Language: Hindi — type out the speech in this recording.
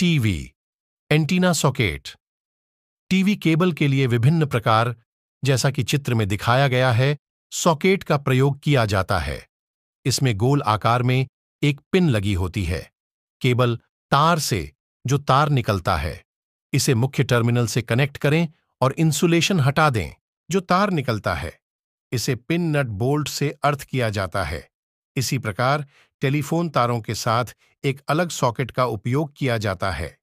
TV antenna socket TV cable के लिए विभिन्न प्रकार जैसा कि चित्र में दिखाया गया है सॉकेट का प्रयोग किया जाता है इसमें गोल आकार में एक पिन लगी होती है केबल तार से जो तार निकलता है इसे मुख्य टर्मिनल से कनेक्ट करें और इंसुलेशन हटा दें जो तार निकलता है इसे पिन नट बोल्ट से अर्थ किया जाता है इसी प्रकार टेलीफोन तारों के साथ एक अलग सॉकेट का उपयोग किया जाता है